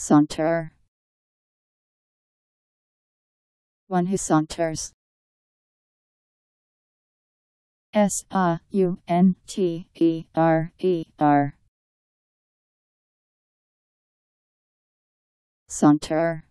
Saunter. One who saunters. S A U N T E R E R. Saunter.